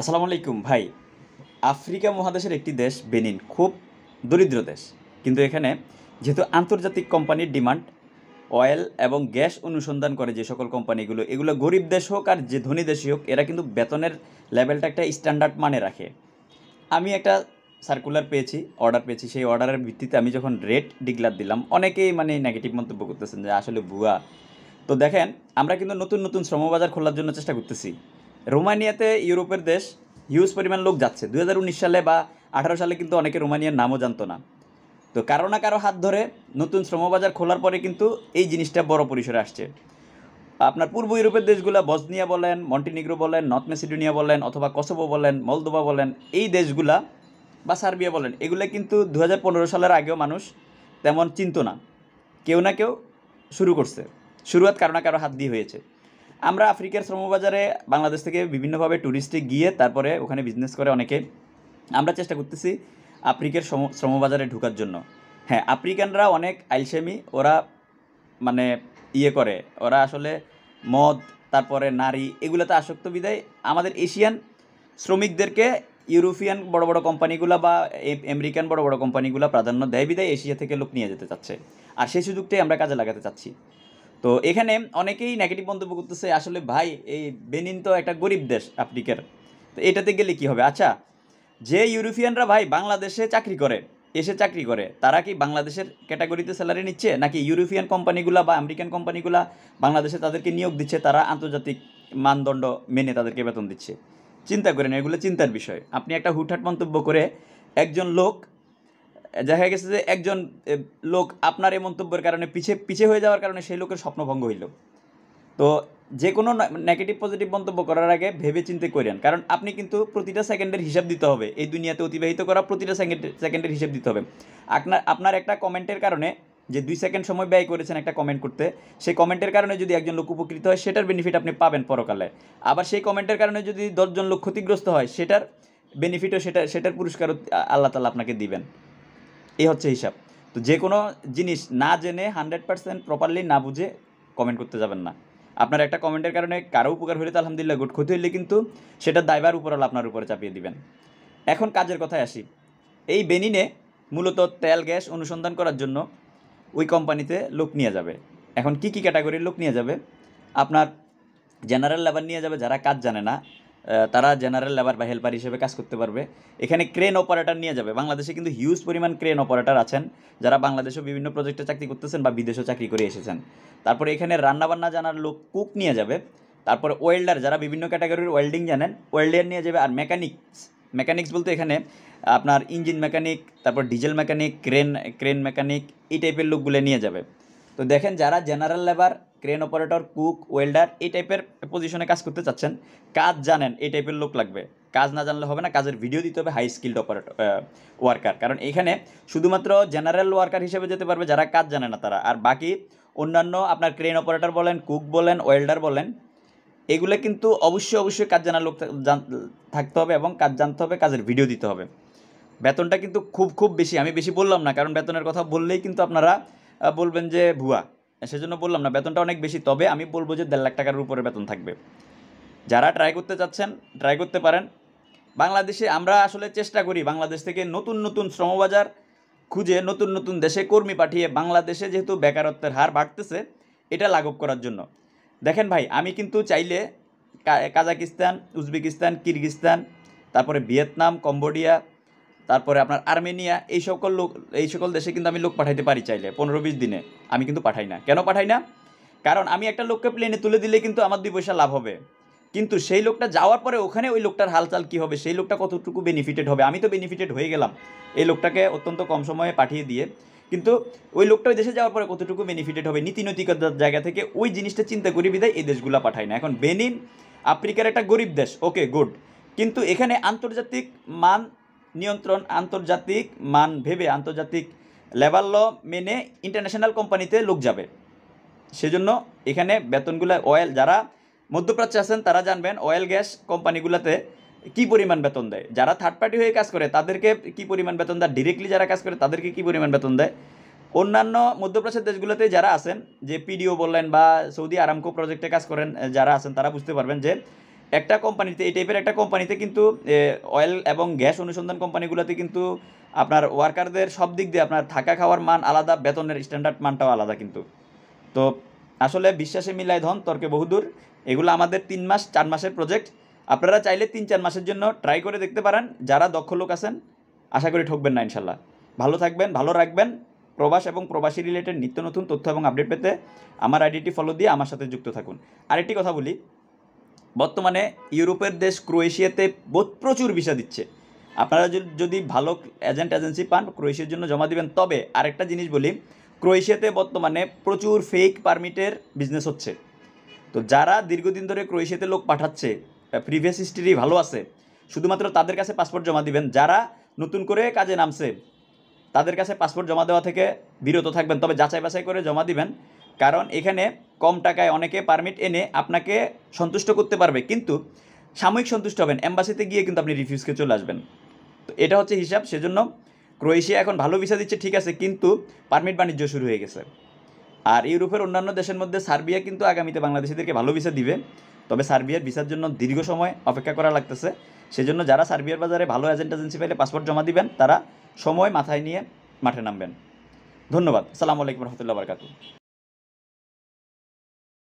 আসসালামু আলাইকুম ভাই আফ্রিকা মহাদেশের একটি দেশ বেনিন খুব দরিদ্র দেশ কিন্তু এখানে যেহেতু আন্তর্জাতিক কোম্পানির ডিমান্ড অয়েল এবং গ্যাস অনুসন্ধান করে যে সকল কোম্পানিগুলো এগুলো গরিব দেশ হোক আর যে ধনী দেশই হোক এরা কিন্তু বেতনের লেভেলটা একটা স্ট্যান্ডার্ড মানে রাখে আমি একটা সার্কুলার পেয়েছি অর্ডার পেয়েছি সেই অর্ডারের ভিত্তিতে আমি যখন রেট ডিক্লার দিলাম অনেকেই মানে নেগেটিভ মন্তব্য করতেছেন যে আসলে ভুয়া তো দেখেন আমরা কিন্তু নতুন নতুন শ্রমবাজার খোলার জন্য চেষ্টা করতেছি রোমানিয়াতে ইউরোপের দেশ হিউজ পরিমাণ লোক যাচ্ছে দু সালে বা আঠারো সালে কিন্তু অনেকে রোমানিয়ার নামও জানতো না তো কারো না কারো হাত ধরে নতুন শ্রমবাজার খোলার পরে কিন্তু এই জিনিসটা বড় পরিসরে আসছে আপনার পূর্ব ইউরোপের দেশগুলো বসনিয়া বলেন মন্টিনিগ্রো বলেন নর্থ মেসিডোনিয়া বলেন অথবা কসোভো বলেন মলদোবা বলেন এই দেশগুলা বা সার্বিয়া বলেন এগুলো কিন্তু দু সালের আগেও মানুষ তেমন চিন্ত না কেউ না কেউ শুরু করছে শুরুয়াত কারো না কারো হাত দিয়ে হয়েছে আমরা আফ্রিকার শ্রমবাজারে বাংলাদেশ থেকে বিভিন্নভাবে ট্যুরিস্টে গিয়ে তারপরে ওখানে বিজনেস করে অনেকে আমরা চেষ্টা করতেছি আফ্রিকার শ্রমবাজারে ঢুকার জন্য হ্যাঁ আফ্রিকানরা অনেক আইলসেমি ওরা মানে ইয়ে করে ওরা আসলে মদ তারপরে নারী এগুলোতে আসক্ত বিদায় আমাদের এশিয়ান শ্রমিকদেরকে ইউরোপিয়ান বড় বড় কোম্পানিগুলো বা আমেরিকান বড় বড় কোম্পানিগুলো প্রাধান্য দেয় বিদায় এশিয়া থেকে লোক নিয়ে যেতে চাচ্ছে আর সেই সুযোগটাই আমরা কাজে লাগাতে চাচ্ছি তো এখানে অনেকেই নেগেটিভ মন্তব্য করতেছে আসলে ভাই এই বেনিন তো একটা গরিব দেশ আফ্রিকার তো এটাতে গেলে কি হবে আচ্ছা যে ইউরোপিয়ানরা ভাই বাংলাদেশে চাকরি করে এসে চাকরি করে তারা কি বাংলাদেশের ক্যাটাগরিতে স্যালারি নিচ্ছে নাকি ইউরোপিয়ান কোম্পানিগুলা বা আমেরিকান কোম্পানিগুলা বাংলাদেশে তাদেরকে নিয়োগ দিচ্ছে তারা আন্তর্জাতিক মানদণ্ড মেনে তাদেরকে বেতন দিচ্ছে চিন্তা করেন এগুলো চিন্তার বিষয় আপনি একটা হুটহাট মন্তব্য করে একজন লোক দেখা গেছে যে একজন লোক আপনার এই মন্তব্যের কারণে পিছিয়ে পিছিয়ে হয়ে যাওয়ার কারণে সেই লোকের স্বপ্নভঙ্গ হইল তো যে কোনো নেগেটিভ পজিটিভ মন্তব্য করার আগে ভেবে চিন্তে করেন কারণ আপনি কিন্তু প্রতিটা সেকেন্ডের হিসাব দিতে হবে এই দুনিয়াতে অতিবাহিত করা প্রতিটা সেকেন্ডের হিসাব দিতে হবে আপনার আপনার একটা কমেন্টের কারণে যে দুই সেকেন্ড সময় ব্যয় করেছেন একটা কমেন্ট করতে সেই কমেন্টের কারণে যদি একজন লোক উপকৃত হয় সেটার বেনিফিট আপনি পাবেন পরকালে আবার সেই কমেন্টের কারণে যদি দশজন লোক ক্ষতিগ্রস্ত হয় সেটার বেনিফিটও সেটা সেটার পুরস্কারও আল্লাহ তালা আপনাকে দিবেন এই হচ্ছে হিসাব তো যে কোনো জিনিস না জেনে হান্ড্রেড পার্সেন্ট প্রপারলি না বুঝে কমেন্ট করতে যাবেন না আপনার একটা কমেন্টের কারণে কারো উপকার হইলে তো আলহামদুলিল্লাহ গুড ক্ষতি হইলে কিন্তু সেটা দায়বার উপরওয়ালা আপনার উপরে চাপিয়ে দিবেন এখন কাজের কথায় আসি এই বেনিনে মূলত তেল গ্যাস অনুসন্ধান করার জন্য ওই কোম্পানিতে লোক নিয়ে যাবে এখন কি কি ক্যাটাগরির লোক নিয়ে যাবে আপনার জেনারেল লেভার নিয়ে যাবে যারা কাজ জানে না তারা জেনারেল লেবার বা হেল্পার হিসেবে কাজ করতে পারবে এখানে ক্রেন অপারেটর নিয়ে যাবে বাংলাদেশে কিন্তু হিউজ পরিমাণ ক্রেন অপারেটর আছেন যারা বাংলাদেশেও বিভিন্ন প্রজেক্টে চাকরি করতেছেন বা বিদেশেও চাকরি করে এসেছেন তারপরে এখানে রান্নাবান্না জানার লোক কুক নিয়ে যাবে তারপরে ওয়েল্ডার যারা বিভিন্ন ক্যাটাগরির ওয়েল্ডিং জানেন ওয়েল্ডার নিয়ে যাবে আর মেকানিক্স মেকানিক্স বলতে এখানে আপনার ইঞ্জিন মেকানিক তারপর diesel mechanic crane crane mechanic এই টাইপের লোকগুলো নিয়ে যাবে তো দেখেন যারা general labour crane operator cook welder এই টাইপের পজিশনে কাজ করতে চাচ্ছেন কাজ জানেন এই টাইপের লোক লাগবে কাজ না জানলে হবে না কাজের ভিডিও দিতে হবে হাই স্কিল্ড অপারেটর ওয়ার্কার কারণ এখানে শুধুমাত্র জেনারেল ওয়ার্কার হিসেবে যেতে পারবে যারা কাজ জানে না তারা আর বাকি অন্যান্য আপনার ক্রেন অপারেটর বলেন কুক বলেন ওয়েল্ডার বলেন এগুলো কিন্তু অবশ্যই অবশ্যই কাজ জানার লোক থাকতে হবে এবং কাজ জানতে হবে কাজের ভিডিও দিতে হবে বেতনটা কিন্তু খুব খুব বেশি আমি বেশি বললাম না কারণ বেতনের কথা বললেই কিন্তু আপনারা বলবেন যে ভুয়া সেজন্য বললাম না বেতনটা অনেক বেশি তবে আমি বলবো যে দেড় লাখ টাকার উপরে বেতন থাকবে যারা ট্রাই করতে চাচ্ছেন ট্রাই করতে পারেন বাংলাদেশে আমরা আসলে চেষ্টা করি বাংলাদেশ থেকে নতুন নতুন শ্রমবাজার খুঁজে নতুন নতুন দেশে কর্মী পাঠিয়ে বাংলাদেশে যেহেতু বেকারত্বের হার বাড়তেছে এটা লাঘব করার জন্য দেখেন ভাই আমি কিন্তু চাইলে কাজাকিস্তান উজবেকিস্তান কিরগিস্তান তারপরে ভিয়েতনাম কম্বোডিয়া তারপরে আপনার আর্মেনিয়া এই সকল লোক এই সকল দেশে কিন্তু আমি লোক পাঠাইতে পারি চাইলে পনেরো বিশ দিনে আমি কিন্তু পাঠাই না কেন পাঠাই না কারণ আমি একটা লোককে প্লেনে তুলে দিলে কিন্তু আমার দুই পয়সা লাভ হবে কিন্তু সেই লোকটা যাওয়ার পরে ওখানে ওই লোকটার হালচাল কী হবে সেই লোকটা কতটুকু বেনিফিটেড হবে আমি তো বেনিফিটেড হয়ে গেলাম এই লোকটাকে অত্যন্ত কম সময়ে পাঠিয়ে দিয়ে কিন্তু ওই লোকটা ওই দেশে যাওয়ার পরে কতটুকু বেনিফিটেড হবে নীতিনৈতিকতার জায়গা থেকে ওই জিনিসটা চিন্তা করি বিদায় এই দেশগুলো পাঠায় না এখন বেনিন আফ্রিকার একটা গরিব দেশ ওকে গুড কিন্তু এখানে আন্তর্জাতিক মান নিয়ন্ত্রণ আন্তর্জাতিক মান ভেবে আন্তর্জাতিক লেবার ল মেনে ইন্টারন্যাশনাল কোম্পানিতে লোক যাবে সেজন্য এখানে বেতনগুলো অয়েল যারা মধ্যপ্রাচ্যে আছেন তারা জানবেন অয়েল গ্যাস কোম্পানিগুলোতে কি পরিমাণ বেতন দেয় যারা থার্ড পার্টি হয়ে কাজ করে তাদেরকে কি পরিমাণ বেতন দেয় ডিরেক্টলি যারা কাজ করে তাদেরকে কি পরিমাণ বেতন দেয় অন্যান্য মধ্যপ্রাচ্যের দেশগুলোতে যারা আছেন যে পিডিও বললেন বা সৌদি আরামকো প্রজেক্টে কাজ করেন যারা আছেন তারা বুঝতে পারবেন যে একটা কোম্পানিতে এই টাইপের একটা কোম্পানিতে কিন্তু অয়েল এবং গ্যাস অনুসন্ধান কোম্পানিগুলোতে কিন্তু আপনার ওয়ার্কারদের সব দিক দিয়ে আপনার থাকা খাওয়ার মান আলাদা বেতনের স্ট্যান্ডার্ড মানটাও আলাদা কিন্তু তো আসলে বিশ্বাসে মিলায় ধন তর্কে বহুদূর এগুলো আমাদের তিন মাস চার মাসের প্রজেক্ট আপনারা চাইলে তিন চার মাসের জন্য ট্রাই করে দেখতে পারেন যারা দক্ষ লোক আছেন আশা করি ঠকবেন না ইনশাল্লাহ ভালো থাকবেন ভালো রাখবেন প্রবাস এবং প্রবাসী রিলেটেড নিত্য নতুন তথ্য এবং আপডেট পেতে আমার আইডিটি ফলো দিয়ে আমার সাথে যুক্ত থাকুন আরেকটি কথা বলি বর্তমানে ইউরোপের দেশ ক্রোয়েশিয়াতে বোধ প্রচুর ভিসা দিচ্ছে আপনারা যদি ভালো এজেন্ট এজেন্সি পান ক্রোয়েশিয়ার জন্য জমা দিবেন তবে আরেকটা জিনিস বলি ক্রোয়েশিয়াতে বর্তমানে প্রচুর ফেক পারমিটের বিজনেস হচ্ছে তো যারা দীর্ঘদিন ধরে ক্রোয়েশিয়াতে লোক পাঠাচ্ছে প্রিভিয়াস হিস্ট্রি ভালো আছে শুধুমাত্র তাদের কাছে পাসপোর্ট জমা দিবেন যারা নতুন করে কাজে নামছে তাদের কাছে পাসপোর্ট জমা দেওয়া থেকে বিরত থাকবেন তবে যাচাই বাছাই করে জমা দিবেন কারণ এখানে কম টাকায় অনেকে পারমিট এনে আপনাকে সন্তুষ্ট করতে পারবে কিন্তু সাময়িক সন্তুষ্ট হবেন এম্বাসিতে গিয়ে কিন্তু আপনি রিফিউজকে চলে আসবেন তো এটা হচ্ছে হিসাব সেজন্য ক্রোয়েশিয়া এখন ভালো ভিসা দিচ্ছে ঠিক আছে কিন্তু পারমিট বাণিজ্য শুরু হয়ে গেছে আর ইউরোপের অন্যান্য দেশের মধ্যে সার্বিয়া কিন্তু আগামীতে বাংলাদেশিদেরকে ভালো ভিসা দিবে তবে সার্বিয়ার ভিসার জন্য দীর্ঘ সময় অপেক্ষা করা লাগতেছে সেজন্য যারা সার্বিয়ার বাজারে ভালো এজেন্ট এজেন্সি পেলে পাসপোর্ট জমা দিবেন তারা সময় মাথায় নিয়ে মাঠে নামবেন ধন্যবাদ সালামু আলাইকুম রহমতুল্লাহ বারকাতু